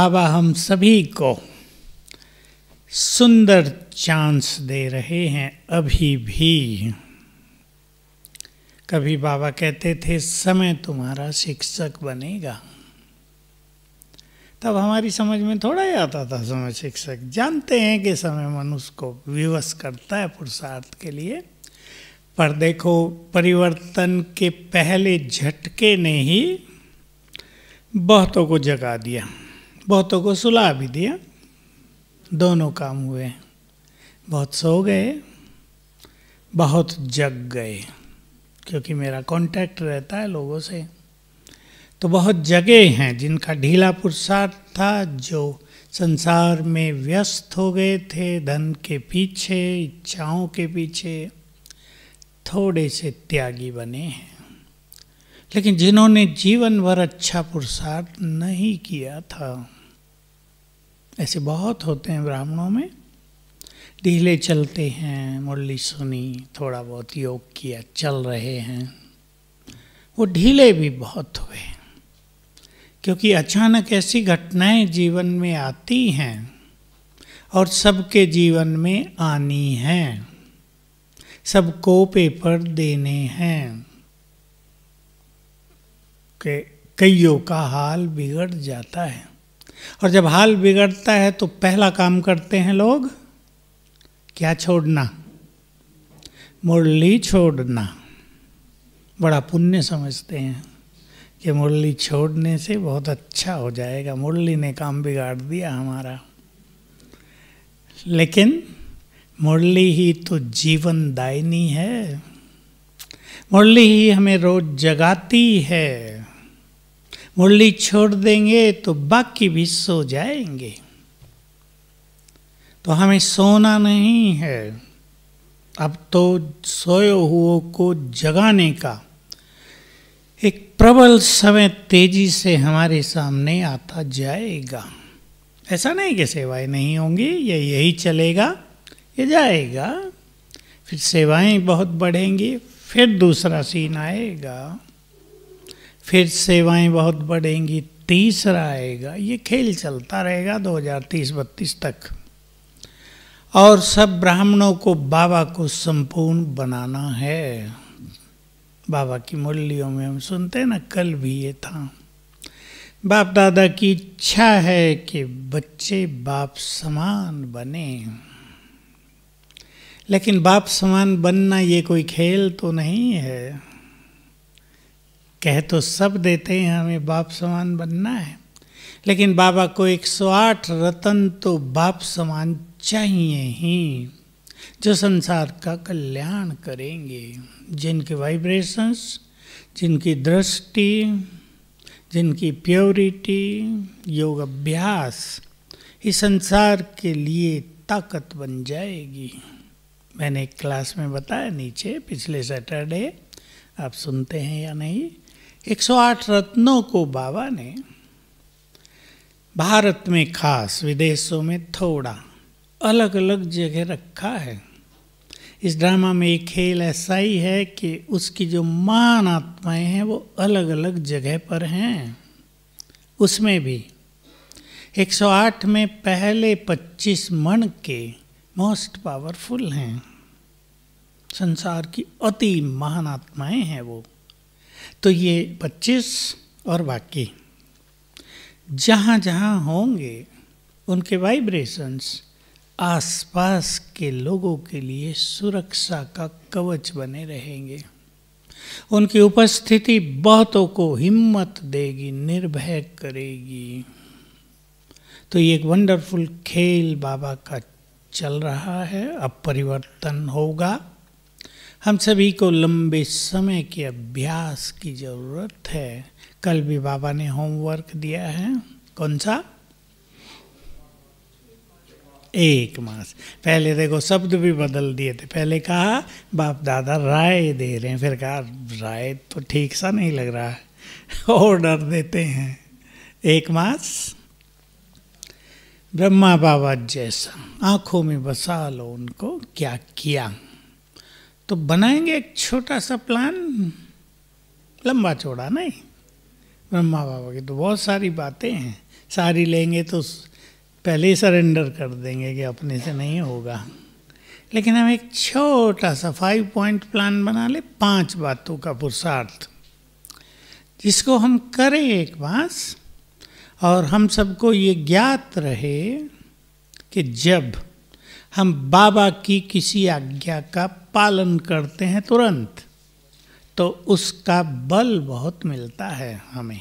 बाबा हम सभी को सुंदर चांस दे रहे हैं अभी भी कभी बाबा कहते थे समय तुम्हारा शिक्षक बनेगा तब हमारी समझ में थोड़ा ही आता था समय शिक्षक जानते हैं कि समय मनुष्य को विवश करता है पुरुषार्थ के लिए पर देखो परिवर्तन के पहले झटके ने ही बहुतों को जगा दिया बहुतों को सुला भी दिया दोनों काम हुए बहुत सो गए बहुत जग गए क्योंकि मेरा कांटेक्ट रहता है लोगों से तो बहुत जगह हैं जिनका ढीला पुरुषार्थ था जो संसार में व्यस्त हो गए थे धन के पीछे इच्छाओं के पीछे थोड़े से त्यागी बने हैं लेकिन जिन्होंने जीवन भर अच्छा पुरुषार्थ नहीं किया था ऐसे बहुत होते हैं ब्राह्मणों में ढीले चलते हैं मुरली सुनी थोड़ा बहुत योग किया चल रहे हैं वो ढीले भी बहुत हुए क्योंकि अचानक ऐसी घटनाएं जीवन में आती हैं और सबके जीवन में आनी हैं सबको पेपर देने हैं कईयों का हाल बिगड़ जाता है और जब हाल बिगड़ता है तो पहला काम करते हैं लोग क्या छोड़ना मुरली छोड़ना बड़ा पुण्य समझते हैं कि मुरली छोड़ने से बहुत अच्छा हो जाएगा मुरली ने काम बिगाड़ दिया हमारा लेकिन मुरली ही तो जीवन दायनी है मुरली ही हमें रोज जगाती है मुरली छोड़ देंगे तो बाकी भी सो जाएंगे तो हमें सोना नहीं है अब तो सोए हुओं को जगाने का एक प्रबल समय तेजी से हमारे सामने आता जाएगा ऐसा नहीं कि सेवाएं नहीं होंगी ये यही चलेगा ये जाएगा फिर सेवाएं बहुत बढ़ेंगी फिर दूसरा सीन आएगा फिर सेवाएं बहुत बढ़ेंगी तीसरा आएगा ये खेल चलता रहेगा 2030-32 तक और सब ब्राह्मणों को बाबा को संपूर्ण बनाना है बाबा की मुरलियों में हम सुनते हैं ना कल भी ये था बाप दादा की इच्छा है कि बच्चे बाप समान बने लेकिन बाप समान बनना ये कोई खेल तो नहीं है कह तो सब देते हैं हमें बाप समान बनना है लेकिन बाबा को 108 रतन तो बाप समान चाहिए ही जो संसार का कल्याण करेंगे जिनके वाइब्रेशंस जिनकी दृष्टि जिनकी प्योरिटी योग अभ्यास इस संसार के लिए ताकत बन जाएगी मैंने एक क्लास में बताया नीचे पिछले सैटरडे आप सुनते हैं या नहीं 108 रत्नों को बाबा ने भारत में खास विदेशों में थोड़ा अलग अलग जगह रखा है इस ड्रामा में एक खेल ऐसा ही है कि उसकी जो मान आत्माएँ हैं वो अलग अलग जगह पर हैं उसमें भी 108 में पहले 25 मण के मोस्ट पावरफुल हैं संसार की अति महान आत्माएँ हैं वो तो ये 25 और बाकी जहाँ जहाँ होंगे उनके वाइब्रेशंस आसपास के लोगों के लिए सुरक्षा का कवच बने रहेंगे उनकी उपस्थिति बहुतों को हिम्मत देगी निर्भय करेगी तो ये एक वंडरफुल खेल बाबा का चल रहा है अब परिवर्तन होगा हम सभी को लंबे समय के अभ्यास की ज़रूरत है कल भी बाबा ने होमवर्क दिया है कौन सा एक मास पहले देखो शब्द भी बदल दिए थे पहले कहा बाप दादा राय दे रहे हैं फिर कहा राय तो ठीक सा नहीं लग रहा है ऑर्डर देते हैं एक मास ब्रह्मा बाबा जैसा आंखों में बसा लो उनको क्या किया तो बनाएंगे एक छोटा सा प्लान लंबा चौड़ा नहीं ब्रह्मा बाबा की तो बहुत सारी बातें हैं सारी लेंगे तो पहले ही सरेंडर कर देंगे कि अपने से नहीं होगा लेकिन हम एक छोटा सा फाइव पॉइंट प्लान बना ले पांच बातों का पुरुषार्थ जिसको हम करें एक बार और हम सबको ये ज्ञात रहे कि जब हम बाबा की किसी आज्ञा का पालन करते हैं तुरंत तो उसका बल बहुत मिलता है हमें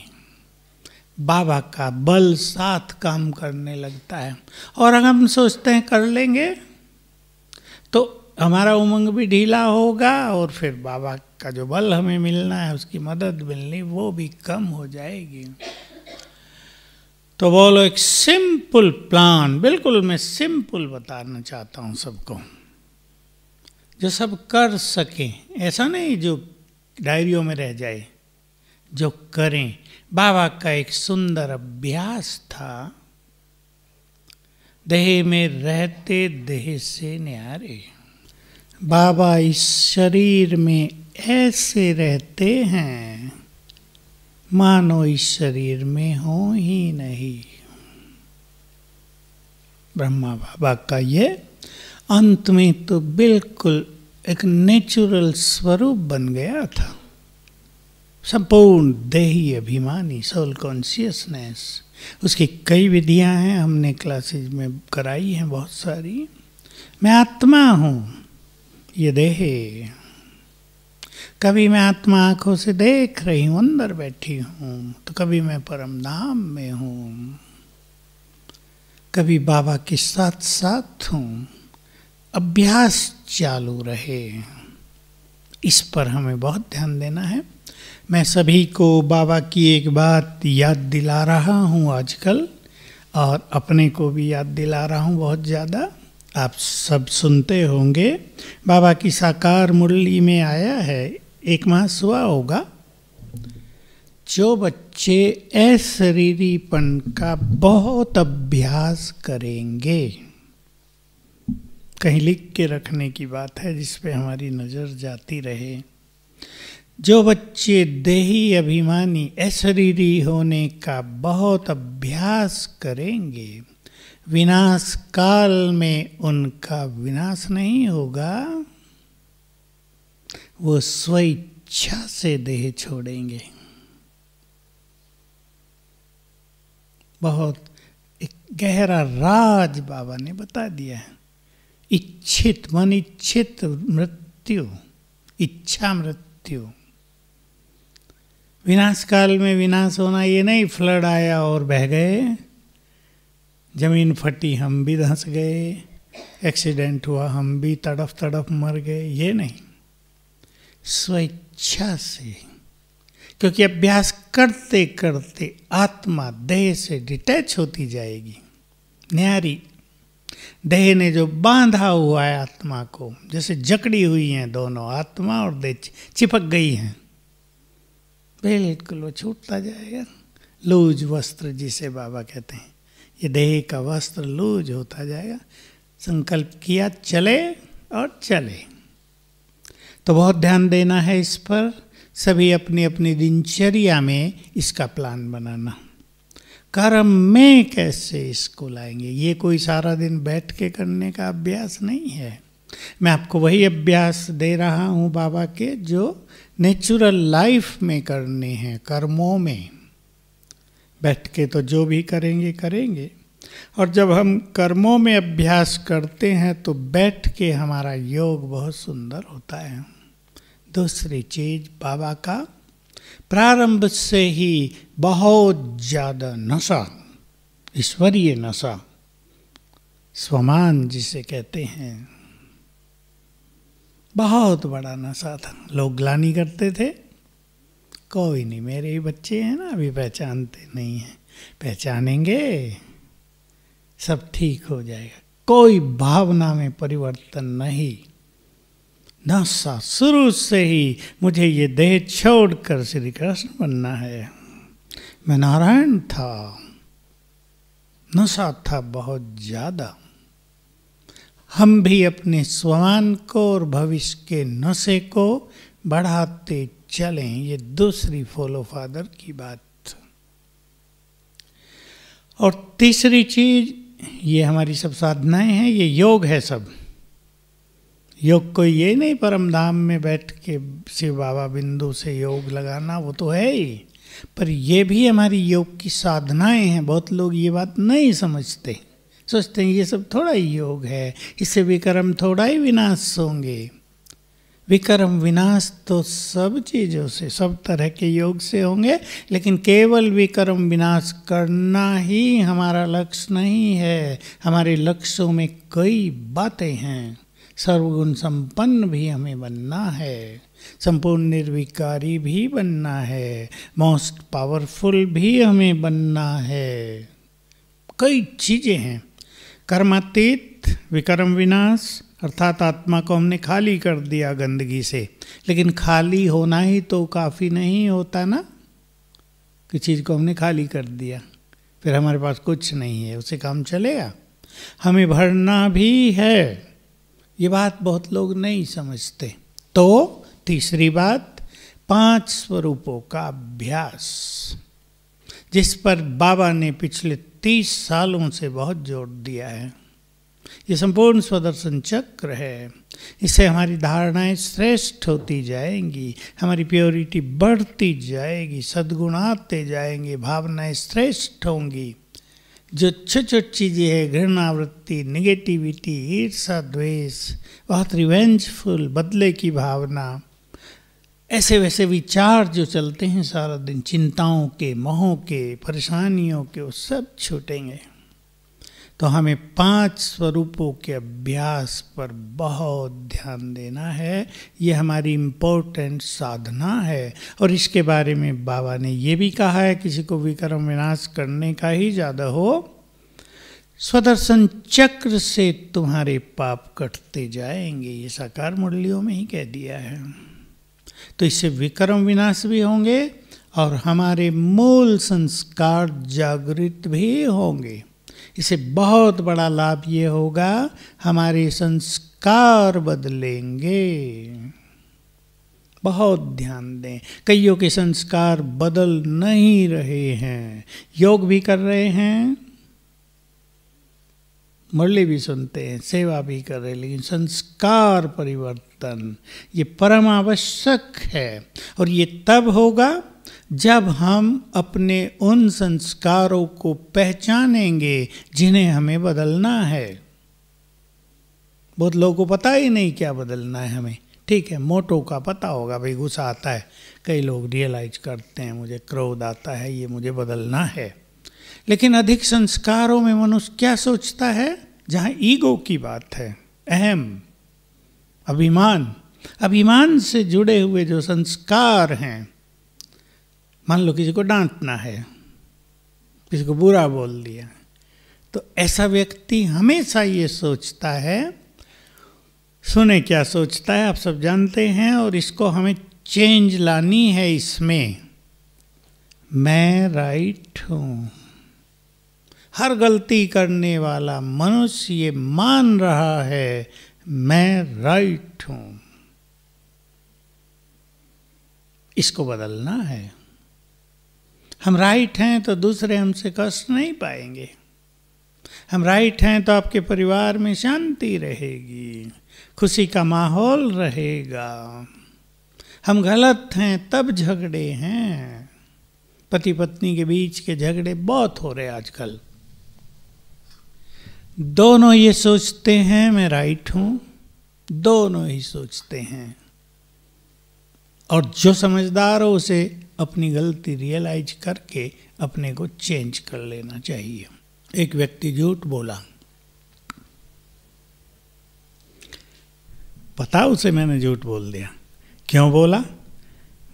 बाबा का बल साथ काम करने लगता है और अगर हम सोचते हैं कर लेंगे तो हमारा उमंग भी ढीला होगा और फिर बाबा का जो बल हमें मिलना है उसकी मदद मिलनी वो भी कम हो जाएगी तो बोलो एक सिंपल प्लान बिल्कुल मैं सिंपल बताना चाहता हूँ सबको जो सब कर सकें ऐसा नहीं जो डायरियों में रह जाए जो करें बाबा का एक सुंदर अभ्यास था देह में रहते देह से न्यारे बाबा इस शरीर में ऐसे रहते हैं मानो इस शरीर में हो ही नहीं ब्रह्मा बाबा का ये अंत में तो बिल्कुल एक नेचुरल स्वरूप बन गया था संपूर्ण देही अभिमानी सोल कॉन्सियसनेस उसकी कई विधियां हैं हमने क्लासेज में कराई हैं बहुत सारी मैं आत्मा हूँ ये देह कभी मैं आत्मा आंखों से देख रही हूँ अंदर बैठी हूँ तो कभी मैं परम धाम में हूँ कभी बाबा के साथ साथ हूँ अभ्यास चालू रहे इस पर हमें बहुत ध्यान देना है मैं सभी को बाबा की एक बात याद दिला रहा हूँ आजकल और अपने को भी याद दिला रहा हूँ बहुत ज़्यादा आप सब सुनते होंगे बाबा की साकार मुरली में आया है एक माह हुआ होगा जो बच्चे अशरीरीपन का बहुत अभ्यास करेंगे कहीं लिख के रखने की बात है जिस पे हमारी नज़र जाती रहे जो बच्चे देही अभिमानी अशरीरी होने का बहुत अभ्यास करेंगे विनाश काल में उनका विनाश नहीं होगा वो स्वेच्छा से देह छोड़ेंगे बहुत एक गहरा राज बाबा ने बता दिया है इच्छित मन इच्छित मृत्यु इच्छा मृत्यु विनाश काल में विनाश होना ये नहीं फ्लड आया और बह गए जमीन फटी हम भी धंस गए एक्सीडेंट हुआ हम भी तड़फ तड़फ मर गए ये नहीं स्वेच्छा से क्योंकि अभ्यास करते करते आत्मा देह से डिटैच होती जाएगी न्यारी देह ने जो बांधा हुआ है आत्मा को जैसे जकड़ी हुई हैं दोनों आत्मा और देह चिपक गई हैं बिल्कुल वो छूटता जाएगा लूज वस्त्र जिसे बाबा कहते हैं ये देह का वस्त्र लूज होता जाएगा संकल्प किया चले और चले तो बहुत ध्यान देना है इस पर सभी अपनी अपनी दिनचर्या में इसका प्लान बनाना कर्म में कैसे इसको लाएंगे ये कोई सारा दिन बैठ के करने का अभ्यास नहीं है मैं आपको वही अभ्यास दे रहा हूँ बाबा के जो नेचुरल लाइफ में करने हैं कर्मों में बैठ के तो जो भी करेंगे करेंगे और जब हम कर्मों में अभ्यास करते हैं तो बैठ के हमारा योग बहुत सुंदर होता है दूसरी चीज बाबा का प्रारंभ से ही बहुत ज़्यादा नशा ईश्वरीय नशा स्वमान जिसे कहते हैं बहुत बड़ा नशा था लोग ग्लानी करते थे कोई नहीं मेरे ही बच्चे हैं ना अभी पहचानते नहीं हैं पहचानेंगे सब ठीक हो जाएगा कोई भावना में परिवर्तन नहीं नशा शुरू से ही मुझे ये देह छोड़कर श्री कृष्ण बनना है मैं नारायण था नशा था बहुत ज़्यादा हम भी अपने स्वान को और भविष्य के नशे को बढ़ाते चलें ये दूसरी फॉलो फादर की बात और तीसरी चीज ये हमारी सब साधनाएं हैं ये योग है सब योग कोई ये नहीं परम धाम में बैठ के शिव बाबा बिंदु से योग लगाना वो तो है ही पर ये भी हमारी योग की साधनाएं हैं बहुत लोग ये बात नहीं समझते सोचते हैं ये सब थोड़ा ही योग है इससे भी कर्म थोड़ा ही विनाश होंगे विक्रम विनाश तो सब चीज़ों से सब तरह के योग से होंगे लेकिन केवल विक्रम विनाश करना ही हमारा लक्ष्य नहीं है हमारे लक्ष्यों में कई बातें हैं सर्वगुण संपन्न भी हमें बनना है संपूर्ण निर्विकारी भी बनना है मोस्ट पावरफुल भी हमें बनना है कई चीज़ें हैं कर्मातीत विक्रम विनाश अर्थात आत्मा को हमने खाली कर दिया गंदगी से लेकिन खाली होना ही तो काफ़ी नहीं होता ना कि चीज़ को हमने खाली कर दिया फिर हमारे पास कुछ नहीं है उसे काम चलेगा हमें भरना भी है ये बात बहुत लोग नहीं समझते तो तीसरी बात पांच स्वरूपों का अभ्यास जिस पर बाबा ने पिछले तीस सालों से बहुत जोर दिया है ये संपूर्ण स्वदर्शन चक्र है इससे हमारी धारणाएं श्रेष्ठ होती जाएंगी हमारी प्योरिटी बढ़ती जाएगी सद्गुण आते जाएंगे भावनाएं श्रेष्ठ होंगी जो छोटी छोटी चीज़ें है घृणावृत्ति निगेटिविटी ईर्षा द्वेष बहुत रिवेंजफुल बदले की भावना ऐसे वैसे विचार जो चलते हैं सारा दिन चिंताओं के मोहों के परेशानियों के वो सब छूटेंगे तो हमें पांच स्वरूपों के अभ्यास पर बहुत ध्यान देना है ये हमारी इम्पोर्टेंट साधना है और इसके बारे में बाबा ने ये भी कहा है किसी को विक्रम विनाश करने का ही ज़्यादा हो स्वदर्शन चक्र से तुम्हारे पाप कटते जाएंगे ये साकार मुरलियों में ही कह दिया है तो इससे विक्रम विनाश भी होंगे और हमारे मूल संस्कार जागृत भी होंगे इसे बहुत बड़ा लाभ ये होगा हमारे संस्कार बदलेंगे बहुत ध्यान दें कईयों के संस्कार बदल नहीं रहे हैं योग भी कर रहे हैं मुरली भी सुनते हैं सेवा भी कर रहे हैं लेकिन संस्कार परिवर्तन ये परम आवश्यक है और ये तब होगा जब हम अपने उन संस्कारों को पहचानेंगे जिन्हें हमें बदलना है बहुत लोगों को पता ही नहीं क्या बदलना है हमें ठीक है मोटो का पता होगा भाई गुस्सा आता है कई लोग रियलाइज करते हैं मुझे क्रोध आता है ये मुझे बदलना है लेकिन अधिक संस्कारों में मनुष्य क्या सोचता है जहाँ ईगो की बात है अहम अभिमान अभिमान से जुड़े हुए जो संस्कार हैं मान लो किसी को डांटना है किसी को बुरा बोल दिया तो ऐसा व्यक्ति हमेशा ये सोचता है सुने क्या सोचता है आप सब जानते हैं और इसको हमें चेंज लानी है इसमें मैं राइट हूँ हर गलती करने वाला मनुष्य ये मान रहा है मैं राइट हूँ इसको बदलना है हम राइट हैं तो दूसरे हमसे कष्ट नहीं पाएंगे हम राइट हैं तो आपके परिवार में शांति रहेगी खुशी का माहौल रहेगा हम गलत हैं तब झगड़े हैं पति पत्नी के बीच के झगड़े बहुत हो रहे आजकल दोनों ये सोचते हैं मैं राइट हूं दोनों ही सोचते हैं और जो समझदार हो उसे अपनी गलती रियलाइज करके अपने को चेंज कर लेना चाहिए एक व्यक्ति झूठ बोला पता उसे मैंने झूठ बोल दिया क्यों बोला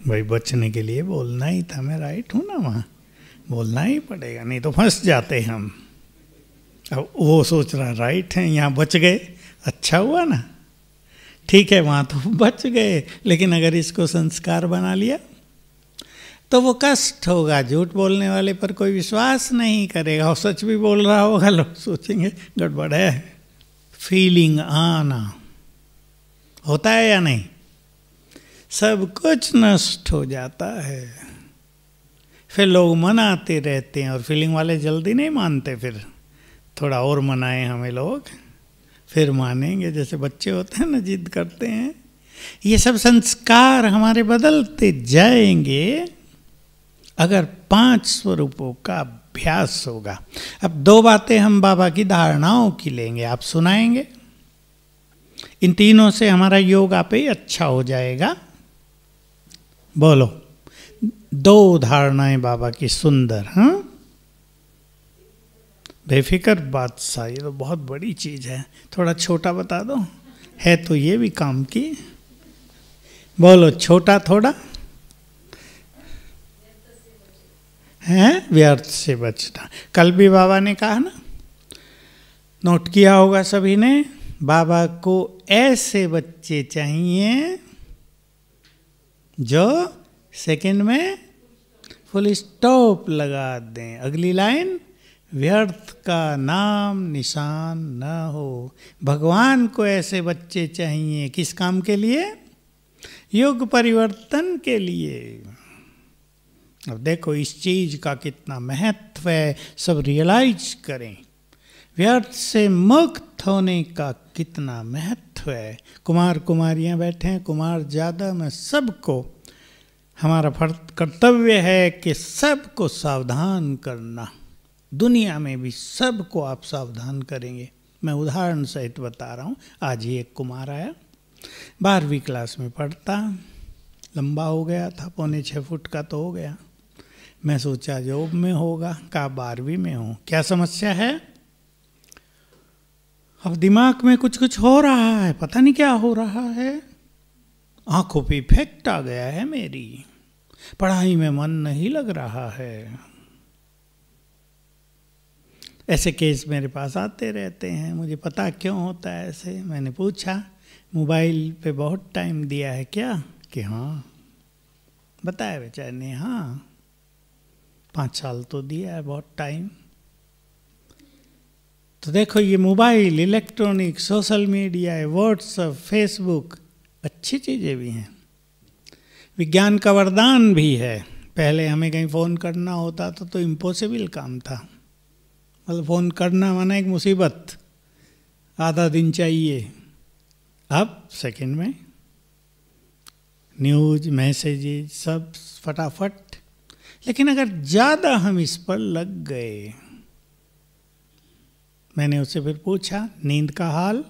भाई बचने के लिए बोलना ही था मैं राइट हूं ना वहां बोलना ही पड़ेगा नहीं तो फंस जाते हम अब वो सोच रहा राइट है यहाँ बच गए अच्छा हुआ ना ठीक है वहां तो बच गए लेकिन अगर इसको संस्कार बना लिया तो वो कष्ट होगा झूठ बोलने वाले पर कोई विश्वास नहीं करेगा और सच भी बोल रहा होगा लोग सोचेंगे गड़बड़ है फीलिंग आना होता है या नहीं सब कुछ नष्ट हो जाता है फिर लोग मनाते रहते हैं और फीलिंग वाले जल्दी नहीं मानते फिर थोड़ा और मनाएं हमें लोग फिर मानेंगे जैसे बच्चे होते हैं ना जिद करते हैं ये सब संस्कार हमारे बदलते जाएंगे अगर पांच स्वरूपों का अभ्यास होगा अब दो बातें हम बाबा की धारणाओं की लेंगे आप सुनाएंगे इन तीनों से हमारा योग आप ही अच्छा हो जाएगा बोलो दो धारणाएं बाबा की सुंदर हाँ बेफिक्र सा ये तो बहुत बड़ी चीज़ है थोड़ा छोटा बता दो है तो ये भी काम की बोलो छोटा थोड़ा हैं व्यर्थ से बचना कल भी बाबा ने कहा ना नोट किया होगा सभी ने बाबा को ऐसे बच्चे चाहिए जो सेकंड में फुल स्टॉप लगा दें अगली लाइन व्यर्थ का नाम निशान न हो भगवान को ऐसे बच्चे चाहिए किस काम के लिए युग परिवर्तन के लिए अब देखो इस चीज का कितना महत्व है सब रियलाइज करें व्यर्थ से मुक्त होने का कितना महत्व है कुमार कुमारियां बैठे हैं कुमार ज़्यादा में सबको हमारा कर्तव्य है कि सबको सावधान करना दुनिया में भी सबको आप सावधान करेंगे मैं उदाहरण सहित बता रहा हूँ आज ही एक कुमार आया बारहवीं क्लास में पढ़ता लंबा हो गया था पौने छः फुट का तो हो गया मैं सोचा जॉब में होगा कहा बारहवीं में हूँ क्या समस्या है अब दिमाग में कुछ कुछ हो रहा है पता नहीं क्या हो रहा है आंखों पे इफेक्ट आ गया है मेरी पढ़ाई में मन नहीं लग रहा है ऐसे केस मेरे पास आते रहते हैं मुझे पता क्यों होता है ऐसे मैंने पूछा मोबाइल पे बहुत टाइम दिया है क्या कि हाँ बताया बेचारे ने हाँ पाँच साल तो दिया है बहुत टाइम तो देखो ये mobile electronic social media WhatsApp Facebook अच्छी चीज़ें भी हैं विज्ञान का वरदान भी है पहले हमें कहीं फ़ोन करना होता था तो इम्पॉसिबल काम था मतलब फ़ोन करना माना एक मुसीबत आधा दिन चाहिए अब सेकंड में न्यूज मैसेजेज सब फटाफट लेकिन अगर ज़्यादा हम इस पर लग गए मैंने उससे फिर पूछा नींद का हाल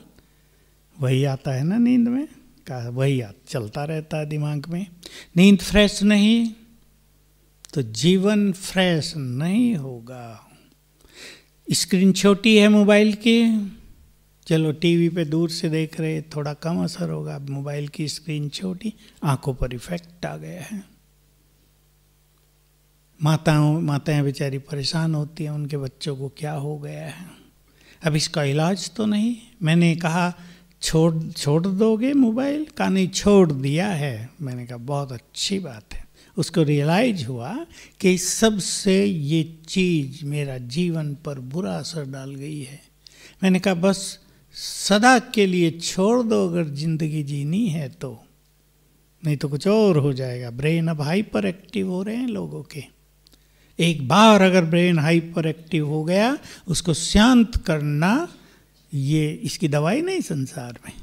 वही आता है ना नींद में कहा वही आ, चलता रहता है दिमाग में नींद फ्रेश नहीं तो जीवन फ्रेश नहीं होगा स्क्रीन छोटी है मोबाइल की चलो टीवी पे दूर से देख रहे थोड़ा कम असर होगा मोबाइल की स्क्रीन छोटी आंखों पर इफेक्ट आ गया है माताओं माताएं बेचारी परेशान होती हैं उनके बच्चों को क्या हो गया है अब इसका इलाज तो नहीं मैंने कहा छोड़ छोड़ दोगे मोबाइल का नहीं छोड़ दिया है मैंने कहा बहुत अच्छी बात है उसको रियलाइज हुआ कि सबसे ये चीज़ मेरा जीवन पर बुरा असर डाल गई है मैंने कहा बस सदा के लिए छोड़ दो अगर ज़िंदगी जीनी है तो नहीं तो कुछ और हो जाएगा ब्रेन अब हाइपर एक्टिव हो रहे हैं लोगों के एक बार अगर ब्रेन हाइपर एक्टिव हो गया उसको शांत करना ये इसकी दवाई नहीं संसार में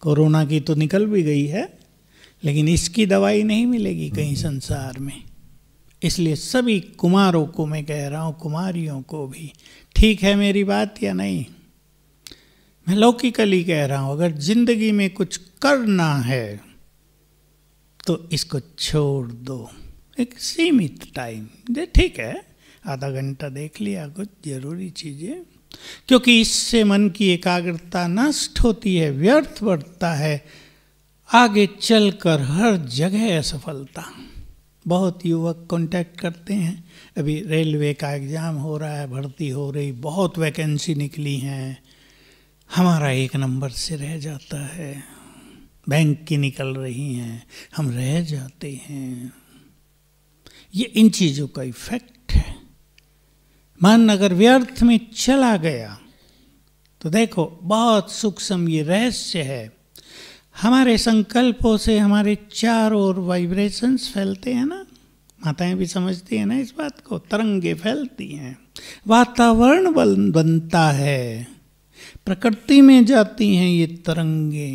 कोरोना की तो निकल भी गई है लेकिन इसकी दवाई नहीं मिलेगी कहीं हम्म। संसार में इसलिए सभी कुमारों को मैं कह रहा हूँ कुमारियों को भी ठीक है मेरी बात या नहीं मैं लौकिकली कह रहा हूँ अगर जिंदगी में कुछ करना है तो इसको छोड़ दो एक सीमित टाइम दे ठीक है आधा घंटा देख लिया कुछ जरूरी चीज़ें क्योंकि इससे मन की एकाग्रता नष्ट होती है व्यर्थ बढ़ता है आगे चलकर हर जगह असफलता बहुत युवक कांटेक्ट करते हैं अभी रेलवे का एग्ज़ाम हो रहा है भर्ती हो रही बहुत वैकेंसी निकली हैं हमारा एक नंबर से रह जाता है बैंक की निकल रही हैं हम रह जाते हैं ये इन चीज़ों का इफेक्ट है मन अगर व्यर्थ में चला गया तो देखो बहुत सूक्ष्म ये रहस्य है हमारे संकल्पों से हमारे चार ओर वाइब्रेशंस फैलते हैं ना माताएं भी समझती हैं ना इस बात को तरंगे फैलती हैं वातावरण बनता है प्रकृति में जाती हैं ये तरंगे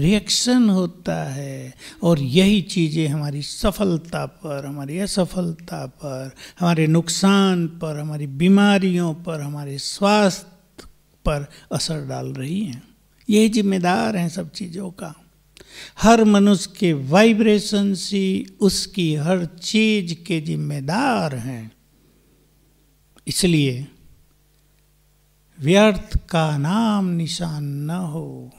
रिएक्शन होता है और यही चीज़ें हमारी सफलता पर हमारी असफलता पर हमारे नुकसान पर हमारी बीमारियों पर हमारे स्वास्थ्य पर असर डाल रही हैं यही जिम्मेदार हैं सब चीज़ों का हर मनुष्य के वाइब्रेशन से उसकी हर चीज के जिम्मेदार हैं इसलिए व्यर्थ का नाम निशान न हो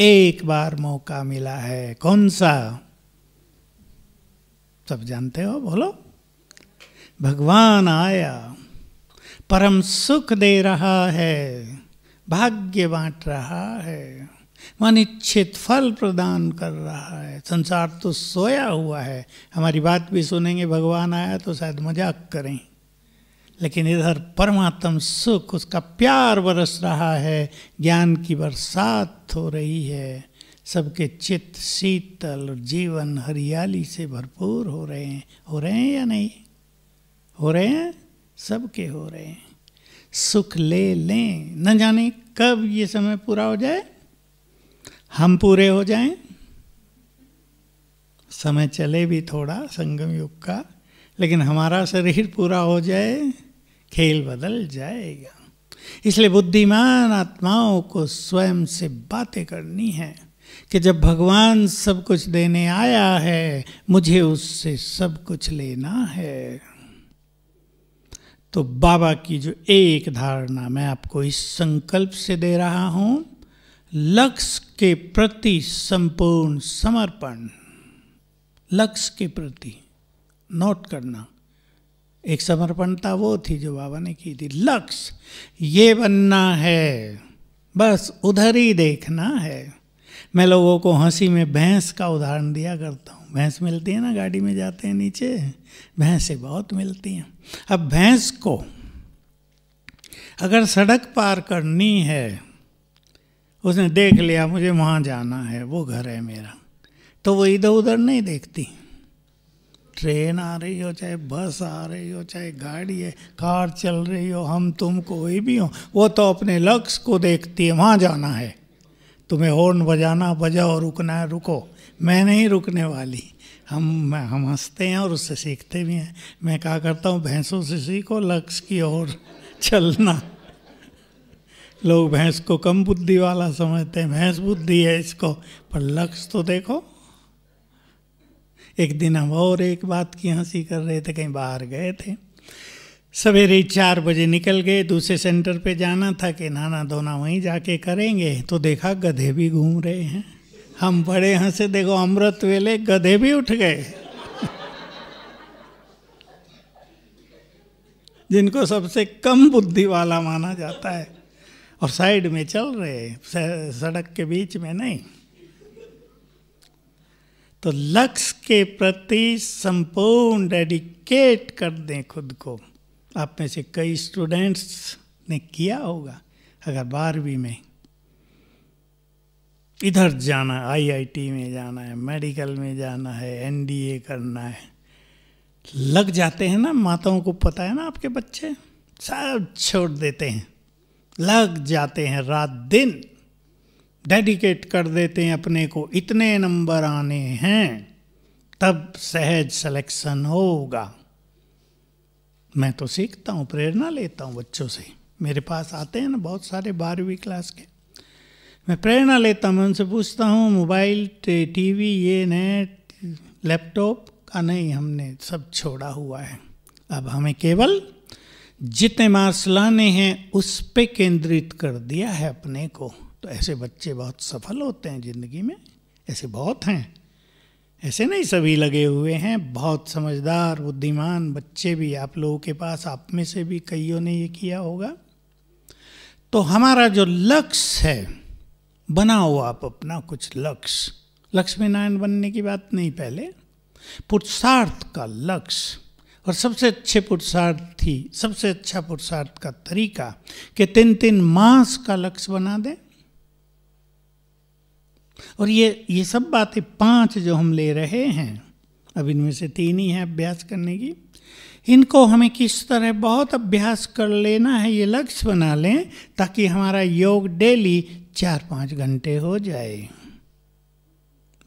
एक बार मौका मिला है कौन सा सब जानते हो बोलो भगवान आया परम सुख दे रहा है भाग्य बांट रहा है मन इच्छित फल प्रदान कर रहा है संसार तो सोया हुआ है हमारी बात भी सुनेंगे भगवान आया तो शायद मजाक करें लेकिन इधर परमात्म सुख उसका प्यार बरस रहा है ज्ञान की बरसात हो रही है सबके चित्त शीतल और जीवन हरियाली से भरपूर हो रहे हैं हो रहे हैं या नहीं हो रहे हैं सबके हो रहे हैं सुख ले लें न जाने कब ये समय पूरा हो जाए हम पूरे हो जाएं समय चले भी थोड़ा संगम युग का लेकिन हमारा शरीर पूरा हो जाए खेल बदल जाएगा इसलिए बुद्धिमान आत्माओं को स्वयं से बातें करनी है कि जब भगवान सब कुछ देने आया है मुझे उससे सब कुछ लेना है तो बाबा की जो एक धारणा मैं आपको इस संकल्प से दे रहा हूं लक्ष्य के प्रति संपूर्ण समर्पण लक्ष्य के प्रति नोट करना एक समर्पणता वो थी जो बाबा ने की थी लक्ष्य ये बनना है बस उधर ही देखना है मैं लोगों को हंसी में भैंस का उदाहरण दिया करता हूँ भैंस मिलती है ना गाड़ी में जाते हैं नीचे भैंसें बहुत मिलती हैं अब भैंस को अगर सड़क पार करनी है उसने देख लिया मुझे वहाँ जाना है वो घर है मेरा तो वो इधर उधर नहीं देखती ट्रेन आ रही हो चाहे बस आ रही हो चाहे गाड़ी है कार चल रही हो हम तुम कोई भी हो वो तो अपने लक्ष्य को देखती है वहाँ जाना है तुम्हें हॉर्न बजाना बजाओ रुकना है रुको मैं नहीं रुकने वाली हम हम हंसते हैं और उससे सीखते भी हैं मैं क्या करता हूँ भैंसों से सीखो लक्ष्य की ओर चलना लोग भैंस को कम बुद्धि वाला समझते हैं भैंस बुद्धि है इसको पर लक्ष्य तो देखो एक दिन हम और एक बात की हंसी कर रहे थे कहीं बाहर गए थे सवेरे चार बजे निकल गए दूसरे सेंटर पे जाना था कि नहाना धोना वहीं जाके करेंगे तो देखा गधे भी घूम रहे हैं हम बड़े हंसे देखो अमृत वेले गधे भी उठ गए जिनको सबसे कम बुद्धि वाला माना जाता है और साइड में चल रहे सड़क के बीच में नहीं तो लक्ष्य के प्रति संपूर्ण डेडिकेट कर दें खुद को आप में से कई स्टूडेंट्स ने किया होगा अगर बारहवीं में इधर जाना आईआईटी में जाना है मेडिकल में जाना है एनडीए करना है लग जाते हैं ना माताओं को पता है ना आपके बच्चे सब छोड़ देते हैं लग जाते हैं रात दिन डेडिकेट कर देते हैं अपने को इतने नंबर आने हैं तब सहज सिलेक्शन होगा मैं तो सीखता हूँ प्रेरणा लेता हूँ बच्चों से मेरे पास आते हैं ना बहुत सारे बारहवीं क्लास के मैं प्रेरणा लेता हूँ मैं उनसे पूछता हूँ मोबाइल टीवी ये नेट लैपटॉप का नहीं हमने सब छोड़ा हुआ है अब हमें केवल जितने मार्क्स लाने हैं उस पर केंद्रित कर दिया है अपने को तो ऐसे बच्चे बहुत सफल होते हैं ज़िंदगी में ऐसे बहुत हैं ऐसे नहीं सभी लगे हुए हैं बहुत समझदार बुद्धिमान बच्चे भी आप लोगों के पास आप में से भी कईयों ने ये किया होगा तो हमारा जो लक्ष्य है बनाओ आप अपना कुछ लक्ष्य लक्ष्मी नारायण बनने की बात नहीं पहले पुरुषार्थ का लक्ष्य और सबसे अच्छे पुरुषार्थ थी सबसे अच्छा पुरुषार्थ का तरीका कि तीन तीन मास का लक्ष्य बना दें और ये ये सब बातें पांच जो हम ले रहे हैं अब इनमें से तीन ही है अभ्यास करने की इनको हमें किस तरह बहुत अभ्यास कर लेना है ये लक्ष्य बना लें ताकि हमारा योग डेली चार पाँच घंटे हो जाए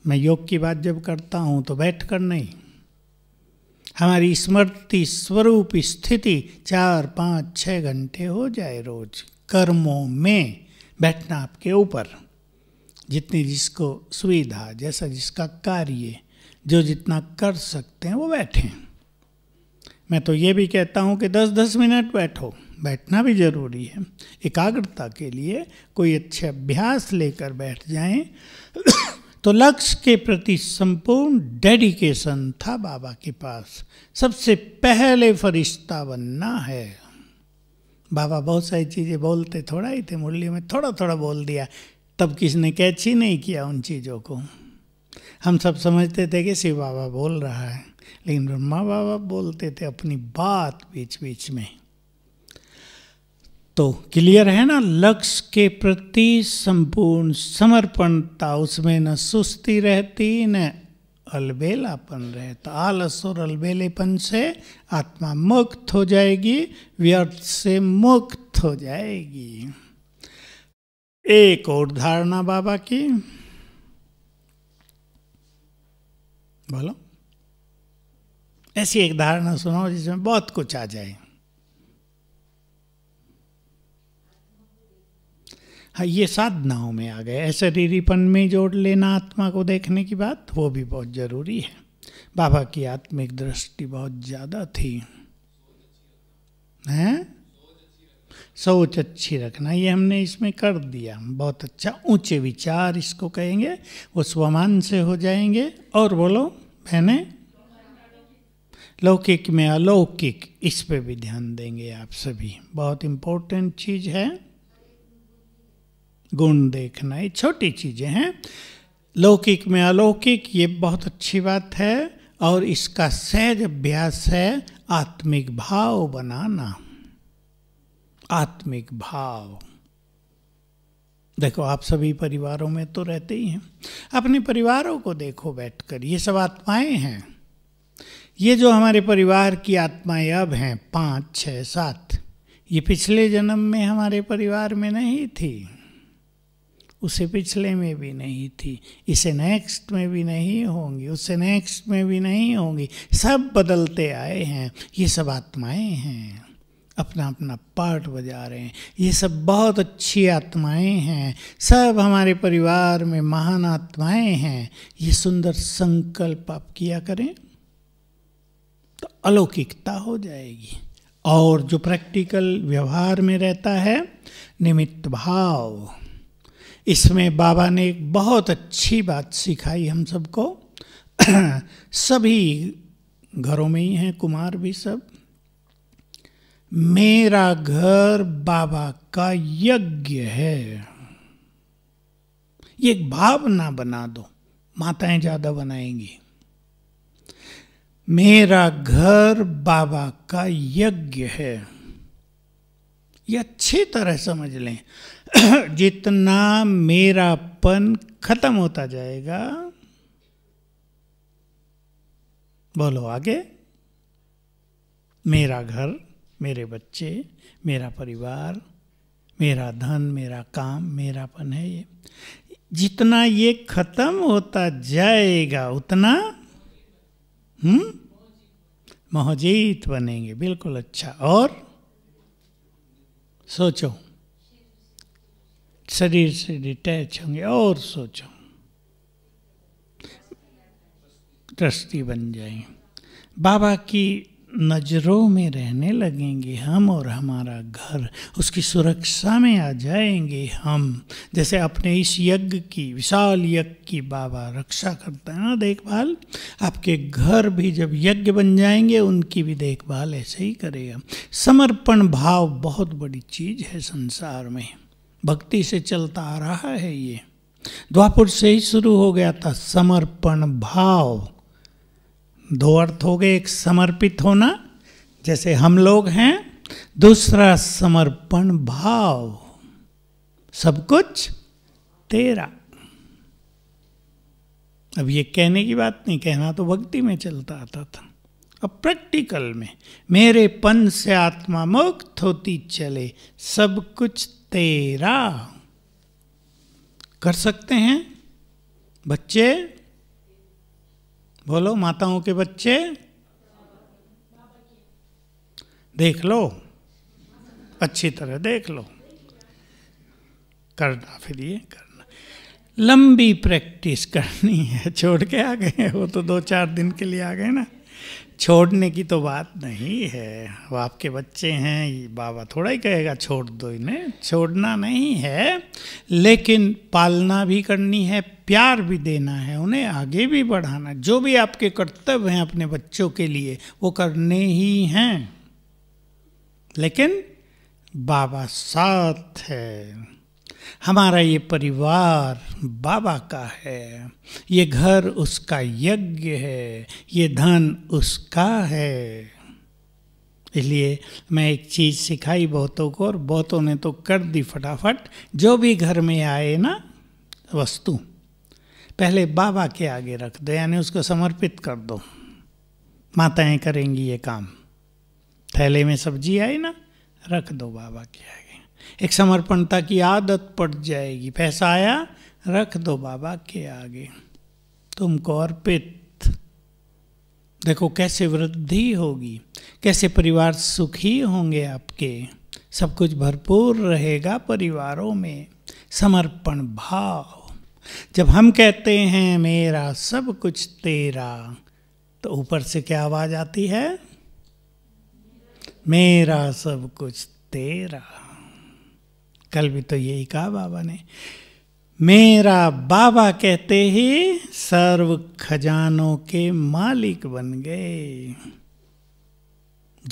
मैं योग की बात जब करता हूँ तो बैठ कर नहीं हमारी स्मृति स्वरूप स्थिति चार पाँच छः घंटे हो जाए रोज कर्मों में बैठना आपके ऊपर जितनी जिसको सुविधा जैसा जिसका कार्य जो जितना कर सकते हैं वो बैठें मैं तो ये भी कहता हूँ कि दस दस मिनट बैठो बैठना भी ज़रूरी है एकाग्रता के लिए कोई अच्छे अभ्यास लेकर बैठ जाएं तो लक्ष्य के प्रति संपूर्ण डेडिकेशन था बाबा के पास सबसे पहले फरिश्ता बनना है बाबा बहुत सारी चीज़ें बोलते थोड़ा ही थे मुरली में थोड़ा थोड़ा बोल दिया तब किसी ने कैच ही नहीं किया उन चीज़ों को हम सब समझते थे कि शिव बाबा बोल रहा है लेकिन ब्रह्मा बाबा बोलते थे अपनी बात बीच बीच में तो क्लियर है ना लक्ष्य के प्रति संपूर्ण समर्पणता उसमें न सुस्ती रहती न अलबेलापन रहता आलस और अलबेलेपन से आत्मा मुक्त हो जाएगी व्यर्थ से मुक्त हो जाएगी एक और धारणा बाबा की बोलो ऐसी एक धारणा सुनाओ जिसमें बहुत कुछ आ जाए हाँ ये साधनाओं में आ गए ऐसे में जोड़ लेना आत्मा को देखने की बात वो भी बहुत ज़रूरी है बाबा की आत्मिक दृष्टि बहुत ज़्यादा थी हैं सोच अच्छी रखना ये हमने इसमें कर दिया बहुत अच्छा ऊंचे विचार इसको कहेंगे वो स्वमान से हो जाएंगे और बोलो बहने लौकिक में अलौकिक इस पे भी ध्यान देंगे आप सभी बहुत इम्पोर्टेंट चीज़ है गुण देखना ये छोटी चीज़ें हैं लौकिक में अलौकिक ये बहुत अच्छी बात है और इसका सहज अभ्यास है आत्मिक भाव बनाना आत्मिक भाव देखो आप सभी परिवारों में तो रहते ही हैं अपने परिवारों को देखो बैठकर ये सब आत्माएं हैं ये जो हमारे परिवार की आत्माएं अब हैं पाँच छः सात ये पिछले जन्म में हमारे परिवार में नहीं थी उसे पिछले में भी नहीं थी इसे नेक्स्ट में भी नहीं होंगी उससे नेक्स्ट में भी नहीं होंगी सब बदलते आए हैं ये सब आत्माएं हैं अपना अपना पार्ट बजा रहे हैं ये सब बहुत अच्छी आत्माएं हैं सब हमारे परिवार में महान आत्माएं हैं ये सुंदर संकल्प आप किया करें तो अलौकिकता हो जाएगी और जो प्रैक्टिकल व्यवहार में रहता है निमित्त भाव इसमें बाबा ने एक बहुत अच्छी बात सिखाई हम सबको सभी घरों में ही हैं कुमार भी सब मेरा घर बाबा का यज्ञ है ये एक भावना बना दो माताएं ज्यादा बनाएंगी मेरा घर बाबा का यज्ञ है ये अच्छी तरह समझ लें जितना मेरापन खत्म होता जाएगा बोलो आगे मेरा घर मेरे बच्चे मेरा परिवार मेरा धन मेरा काम मेरापन है ये जितना ये खत्म होता जाएगा उतना हम हम्म, मोहजीत बनेंगे बिल्कुल अच्छा और सोचो शरीर से डिटैच होंगे और सोचो ट्रस्टी बन जाएंगे बाबा की नज़रों में रहने लगेंगे हम और हमारा घर उसकी सुरक्षा में आ जाएंगे हम जैसे अपने इस यज्ञ की विशाल यज्ञ की बाबा रक्षा करते हैं ना देखभाल आपके घर भी जब यज्ञ बन जाएंगे उनकी भी देखभाल ऐसे ही करेगा समर्पण भाव बहुत बड़ी चीज़ है संसार में भक्ति से चलता आ रहा है ये द्वापुर से ही शुरू हो गया था समर्पण भाव दो अर्थ हो गए एक समर्पित होना जैसे हम लोग हैं दूसरा समर्पण भाव सब कुछ तेरा अब ये कहने की बात नहीं कहना तो भक्ति में चलता आता था अब प्रैक्टिकल में मेरे पन से आत्मा मुक्त होती चले सब कुछ तेरा कर सकते हैं बच्चे बोलो माताओं के बच्चे देख लो अच्छी तरह देख लो करना फिर ये करना लंबी प्रैक्टिस करनी है छोड़ के आ गए वो तो दो चार दिन के लिए आ गए ना छोड़ने की तो बात नहीं है अब आपके बच्चे हैं बाबा थोड़ा ही कहेगा छोड़ दो इन्हें छोड़ना नहीं है लेकिन पालना भी करनी है प्यार भी देना है उन्हें आगे भी बढ़ाना जो भी आपके कर्तव्य हैं अपने बच्चों के लिए वो करने ही हैं लेकिन बाबा साथ है हमारा ये परिवार बाबा का है ये घर उसका यज्ञ है ये धन उसका है इसलिए मैं एक चीज़ सिखाई बहुतों को और बहुतों ने तो कर दी फटाफट जो भी घर में आए ना वस्तु पहले बाबा के आगे रख दो यानी उसको समर्पित कर दो माताएं करेंगी ये काम थैले में सब्जी आई ना रख दो बाबा के आगे एक समर्पणता की आदत पड़ जाएगी पैसा आया रख दो बाबा के आगे तुमको अर्पित देखो कैसे वृद्धि होगी कैसे परिवार सुखी होंगे आपके सब कुछ भरपूर रहेगा परिवारों में समर्पण भाव जब हम कहते हैं मेरा सब कुछ तेरा तो ऊपर से क्या आवाज आती है मेरा सब कुछ तेरा कल भी तो यही कहा बाबा ने मेरा बाबा कहते ही सर्व खजानों के मालिक बन गए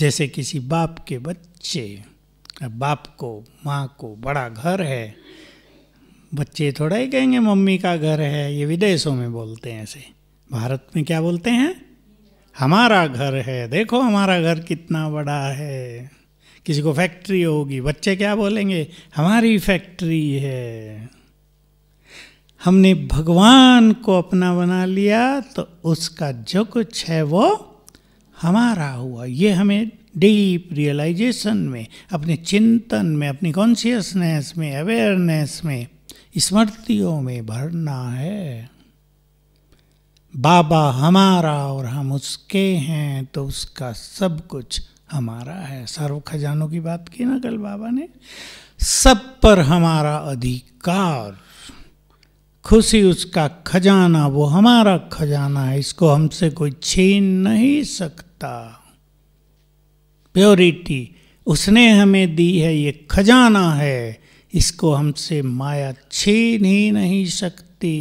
जैसे किसी बाप के बच्चे बाप को माँ को बड़ा घर है बच्चे थोड़ा ही कहेंगे मम्मी का घर है ये विदेशों में बोलते हैं ऐसे भारत में क्या बोलते हैं हमारा घर है देखो हमारा घर कितना बड़ा है किसी को फैक्ट्री होगी बच्चे क्या बोलेंगे हमारी फैक्ट्री है हमने भगवान को अपना बना लिया तो उसका जो कुछ है वो हमारा हुआ ये हमें डीप रियलाइजेशन में अपने चिंतन में अपनी कॉन्शियसनेस में अवेयरनेस में स्मृतियों में भरना है बाबा हमारा और हम उसके हैं तो उसका सब कुछ हमारा है सर्व खजानों की बात की ना कल बाबा ने सब पर हमारा अधिकार खुशी उसका खजाना वो हमारा खजाना है इसको हमसे कोई छीन नहीं सकता प्योरिटी उसने हमें दी है ये खजाना है इसको हमसे माया छीन ही नहीं सकती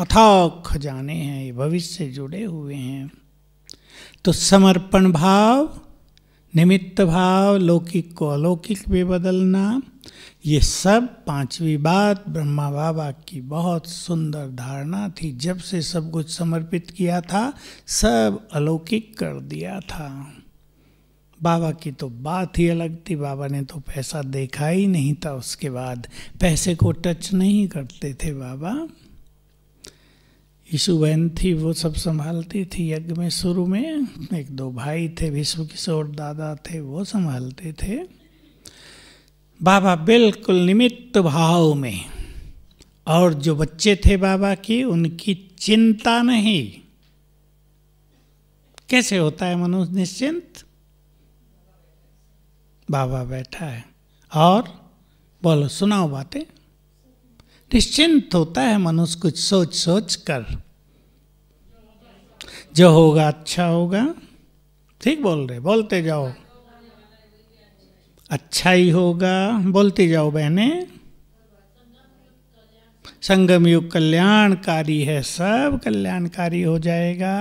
अथा खजाने हैं ये भविष्य से जुड़े हुए हैं तो समर्पण भाव निमित्त भाव लौकिक को अलौकिक भी बदलना ये सब पांचवी बात ब्रह्मा बाबा की बहुत सुंदर धारणा थी जब से सब कुछ समर्पित किया था सब अलौकिक कर दिया था बाबा की तो बात ही अलग थी बाबा ने तो पैसा देखा ही नहीं था उसके बाद पैसे को टच नहीं करते थे बाबा यीशु बहन थी वो सब संभालती थी यज्ञ में शुरू में एक दो भाई थे विश्व किशोर दादा थे वो संभालते थे बाबा बिल्कुल निमित्त भाव में और जो बच्चे थे बाबा की उनकी चिंता नहीं कैसे होता है मनुष्य निश्चिंत बाबा बैठा है और बोलो सुनाओ बातें निश्चिंत होता है मनुष्य कुछ सोच सोच कर जो होगा अच्छा होगा ठीक बोल रहे बोलते जाओ अच्छा ही होगा बोलते जाओ बहने संगम युग कल्याणकारी है सब कल्याणकारी हो जाएगा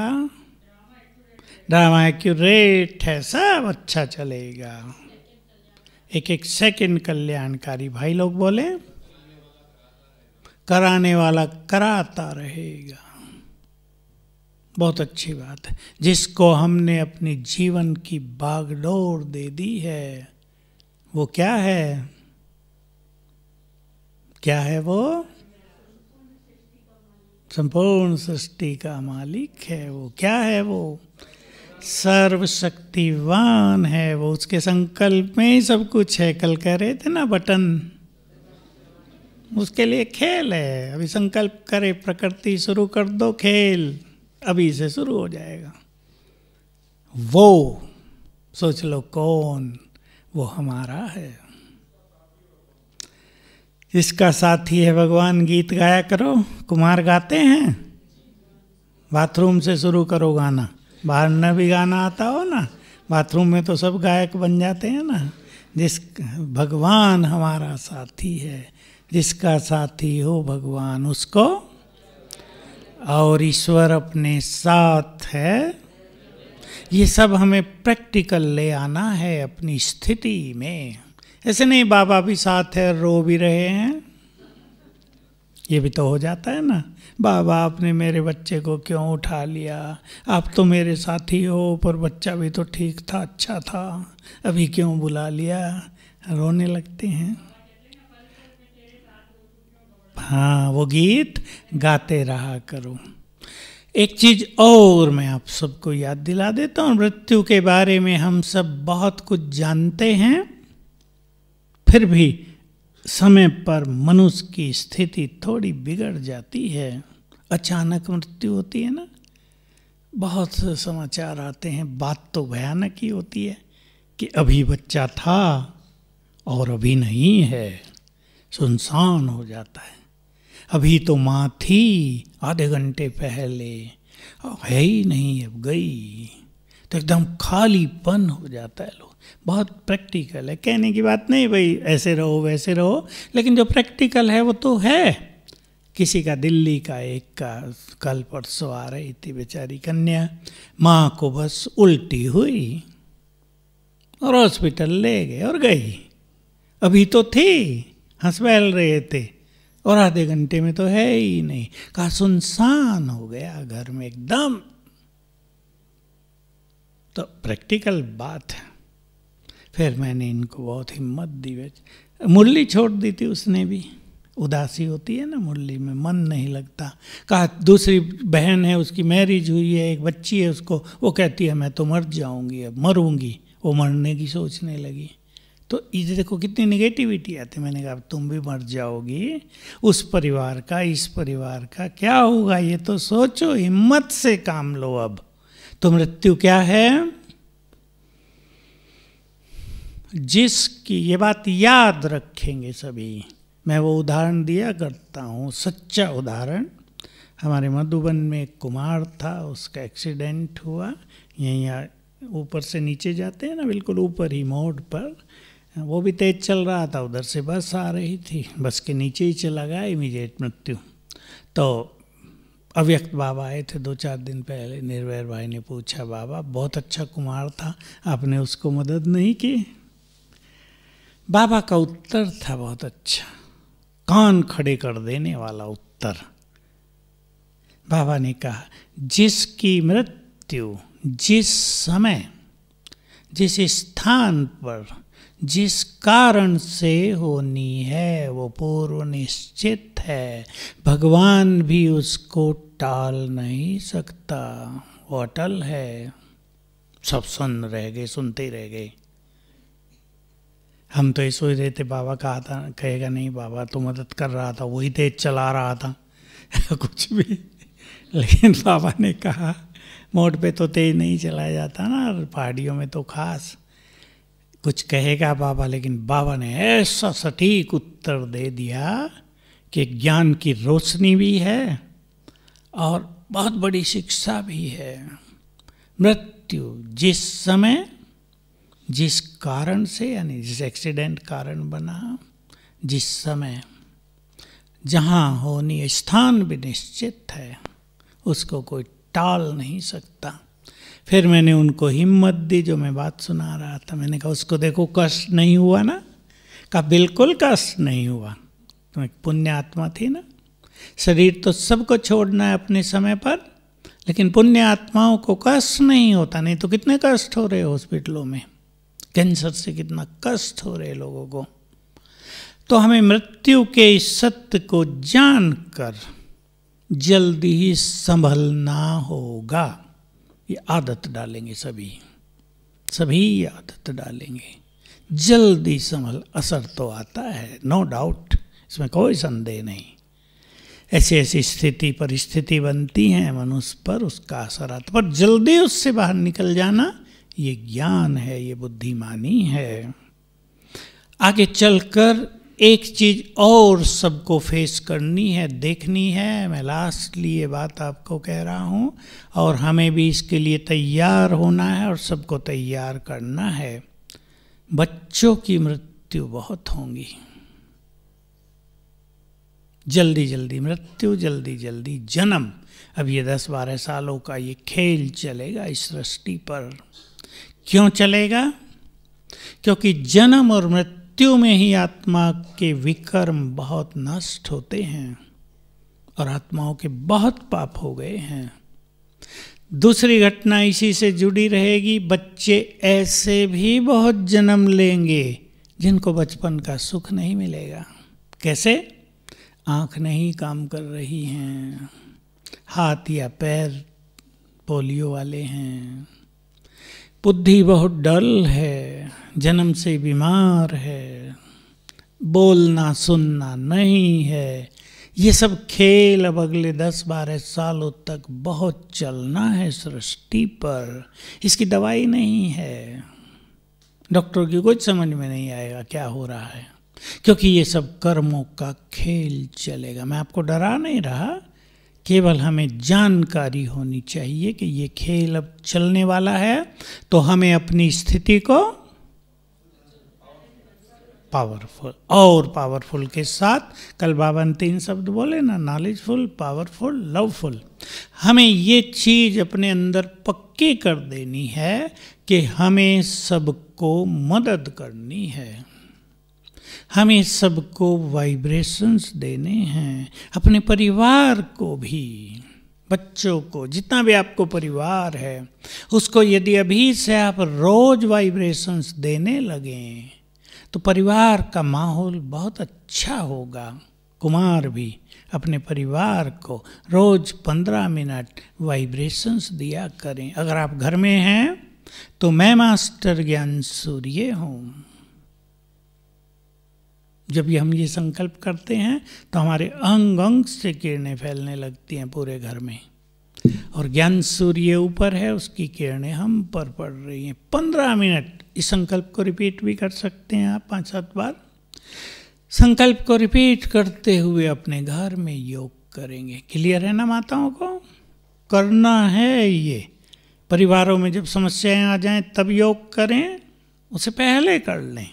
ड्रामा एक्यूरेट है सब अच्छा चलेगा एक एक सेकंड कल्याणकारी भाई लोग बोले कराने वाला कराता रहेगा बहुत अच्छी बात है जिसको हमने अपने जीवन की बागडोर दे दी है वो क्या है क्या है वो संपूर्ण सृष्टि का मालिक है वो क्या है वो सर्वशक्तिवान है वो उसके संकल्प में ही सब कुछ है कल कह रहे थे ना बटन उसके लिए खेल है अभी संकल्प करे प्रकृति शुरू कर दो खेल अभी से शुरू हो जाएगा वो सोच लो कौन वो हमारा है इसका साथी है भगवान गीत गाया करो कुमार गाते हैं बाथरूम से शुरू करो गाना बाहर न भी गाना आता हो ना बाथरूम में तो सब गायक बन जाते हैं ना जिस भगवान हमारा साथी है जिसका साथी हो भगवान उसको और ईश्वर अपने साथ है ये सब हमें प्रैक्टिकल ले आना है अपनी स्थिति में ऐसे नहीं बाबा भी साथ है रो भी रहे हैं ये भी तो हो जाता है ना बाबा आपने मेरे बच्चे को क्यों उठा लिया आप तो मेरे साथी हो पर बच्चा भी तो ठीक था अच्छा था अभी क्यों बुला लिया रोने लगते हैं हाँ वो गीत गाते रहा करो एक चीज और मैं आप सबको याद दिला देता हूँ मृत्यु के बारे में हम सब बहुत कुछ जानते हैं फिर भी समय पर मनुष्य की स्थिति थोड़ी बिगड़ जाती है अचानक मृत्यु होती है ना बहुत से समाचार आते हैं बात तो भयानक ही होती है कि अभी बच्चा था और अभी नहीं है सुनसान हो जाता है अभी तो माँ थी आधे घंटे पहले है ही नहीं अब गई तो एकदम खालीपन हो जाता है लोग बहुत प्रैक्टिकल है कहने की बात नहीं भाई ऐसे रहो वैसे रहो लेकिन जो प्रैक्टिकल है वो तो है किसी का दिल्ली का एक का कल परसों आ रही थी बेचारी कन्या माँ को बस उल्टी हुई और हॉस्पिटल ले गए और गई अभी तो थी हंसबैल रहे थे और आधे घंटे में तो है ही नहीं कहा सुनसान हो गया घर में एकदम तो प्रैक्टिकल बात है फिर मैंने इनको बहुत हिम्मत दी मुरली छोड़ दी थी उसने भी उदासी होती है ना मुरली में मन नहीं लगता कहा दूसरी बहन है उसकी मैरिज हुई है एक बच्ची है उसको वो कहती है मैं तो मर जाऊंगी अब मरूंगी वो मरने की सोचने लगी तो इस देखो कितनी निगेटिविटी आती मैंने कहा तुम भी मर जाओगी उस परिवार का इस परिवार का क्या होगा ये तो सोचो हिम्मत से काम लो अब तो मृत्यु क्या है जिसकी ये बात याद रखेंगे सभी मैं वो उदाहरण दिया करता हूँ सच्चा उदाहरण हमारे मधुबन में कुमार था उसका एक्सीडेंट हुआ यहीं ऊपर से नीचे जाते हैं ना बिल्कुल ऊपर ही मोड़ पर हाँ, वो भी तेज चल रहा था उधर से बस आ रही थी बस के नीचे ही चला गया इमीडिएट मृत्यु तो अव्यक्त बाबा आए थे दो चार दिन पहले निर्वैर भाई ने पूछा बाबा बहुत अच्छा कुमार था आपने उसको मदद नहीं की बाबा का उत्तर था बहुत अच्छा कान खड़े कर देने वाला उत्तर बाबा ने कहा जिसकी मृत्यु जिस समय जिस स्थान पर जिस कारण से होनी है वो पूर्व निश्चित है भगवान भी उसको टाल नहीं सकता वो अटल है सब सुन रह गए सुनते रह गए हम तो ये सोच रहे थे बाबा कहा था कहेगा नहीं बाबा तो मदद कर रहा था वही तेज चला रहा था कुछ भी लेकिन बाबा ने कहा मोड़ पे तो तेज नहीं चलाया जाता ना पहाड़ियों में तो खास कुछ कहेगा बाबा लेकिन बाबा ने ऐसा सटीक उत्तर दे दिया कि ज्ञान की रोशनी भी है और बहुत बड़ी शिक्षा भी है मृत्यु जिस समय जिस कारण से यानी जिस एक्सीडेंट कारण बना जिस समय जहाँ होनी स्थान भी निश्चित है उसको कोई टाल नहीं सकता फिर मैंने उनको हिम्मत दी जो मैं बात सुना रहा था मैंने कहा उसको देखो कष्ट नहीं हुआ ना कहा बिल्कुल कष्ट नहीं हुआ तुम तो एक पुण्य आत्मा थी ना शरीर तो सबको छोड़ना है अपने समय पर लेकिन पुण्य आत्माओं को कष्ट नहीं होता नहीं तो कितने कष्ट हो रहे हॉस्पिटलों में कैंसर से कितना कष्ट हो रहे लोगों को तो हमें मृत्यु के इस सत्य को जानकर जल्दी ही संभलना होगा ये आदत डालेंगे सभी सभी आदत डालेंगे जल्दी संभल असर तो आता है नो डाउट इसमें कोई संदेह नहीं ऐसी ऐसी स्थिति परिस्थिति बनती है मनुष्य पर उसका असर आता पर जल्दी उससे बाहर निकल जाना ये ज्ञान है ये बुद्धिमानी है आगे चलकर एक चीज़ और सबको फेस करनी है देखनी है मैं लास्टली ये बात आपको कह रहा हूँ और हमें भी इसके लिए तैयार होना है और सबको तैयार करना है बच्चों की मृत्यु बहुत होंगी जल्दी जल्दी मृत्यु जल्दी जल्दी जन्म अब ये दस बारह सालों का ये खेल चलेगा इस सृष्टि पर क्यों चलेगा क्योंकि जन्म और मृत्यु मृत्यु में ही आत्मा के विकर्म बहुत नष्ट होते हैं और आत्माओं के बहुत पाप हो गए हैं दूसरी घटना इसी से जुड़ी रहेगी बच्चे ऐसे भी बहुत जन्म लेंगे जिनको बचपन का सुख नहीं मिलेगा कैसे आंख नहीं काम कर रही हैं हाथ या पैर पोलियो वाले हैं बुद्धि बहुत डल है जन्म से बीमार है बोलना सुनना नहीं है ये सब खेल अब अगले दस बारह सालों तक बहुत चलना है सृष्टि पर इसकी दवाई नहीं है डॉक्टर की कुछ समझ में नहीं आएगा क्या हो रहा है क्योंकि ये सब कर्मों का खेल चलेगा मैं आपको डरा नहीं रहा केवल हमें जानकारी होनी चाहिए कि ये खेल अब चलने वाला है तो हमें अपनी स्थिति को पावरफुल और पावरफुल के साथ कल बाबा ने तीन शब्द बोले ना नॉलेजफुल पावरफुल लवफुल हमें ये चीज़ अपने अंदर पक्की कर देनी है कि हमें सबको मदद करनी है हमें सबको वाइब्रेशंस देने हैं अपने परिवार को भी बच्चों को जितना भी आपको परिवार है उसको यदि अभी से आप रोज वाइब्रेशंस देने लगें तो परिवार का माहौल बहुत अच्छा होगा कुमार भी अपने परिवार को रोज पंद्रह मिनट वाइब्रेशंस दिया करें अगर आप घर में हैं तो मैं मास्टर ज्ञान सूर्य हूँ जब ये हम ये संकल्प करते हैं तो हमारे अंग अंग से किरणें फैलने लगती हैं पूरे घर में और ज्ञान सूर्य ऊपर है उसकी किरणें हम पर पड़ रही हैं पंद्रह मिनट इस संकल्प को रिपीट भी कर सकते हैं आप पाँच सात बार संकल्प को रिपीट करते हुए अपने घर में योग करेंगे क्लियर है ना माताओं को करना है ये परिवारों में जब समस्याएं आ जाएं तब योग करें उसे पहले कर लें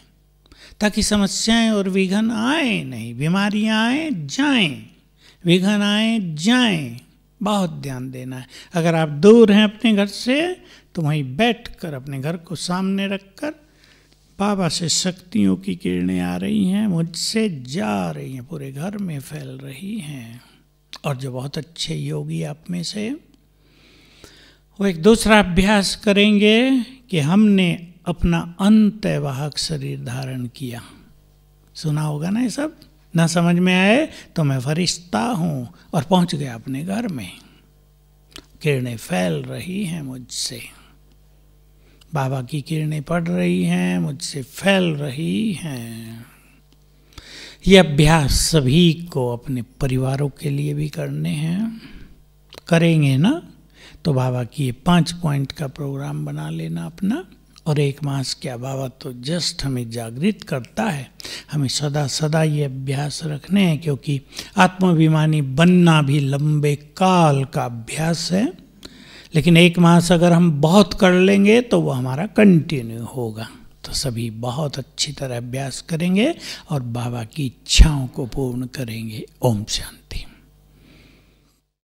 ताकि समस्याएं और विघन आए नहीं बीमारियां आए जाएं विघन आए जाएं बहुत ध्यान देना है अगर आप दूर हैं अपने घर से तो वहीं बैठ कर अपने घर को सामने रखकर बाबा से शक्तियों की किरणें आ रही हैं मुझसे जा रही हैं पूरे घर में फैल रही हैं और जो बहुत अच्छे योगी आप में से वो एक दूसरा अभ्यास करेंगे कि हमने अपना अंतवाहक शरीर धारण किया सुना होगा ना ये सब ना समझ में आए तो मैं फरिश्ता हूँ और पहुँच गया अपने घर में किरणें फैल रही हैं मुझसे बाबा की किरणें पड़ रही हैं मुझसे फैल रही हैं ये अभ्यास सभी को अपने परिवारों के लिए भी करने हैं करेंगे ना तो बाबा की ये पाँच पॉइंट का प्रोग्राम बना लेना अपना और एक मास के अभावत तो जस्ट हमें जागृत करता है हमें सदा सदा ये अभ्यास रखने हैं क्योंकि आत्माभिमानी बनना भी लंबे काल का अभ्यास है लेकिन एक मास अगर हम बहुत कर लेंगे तो वो हमारा कंटिन्यू होगा तो सभी बहुत अच्छी तरह अभ्यास करेंगे और बाबा की इच्छाओं को पूर्ण करेंगे ओम शांति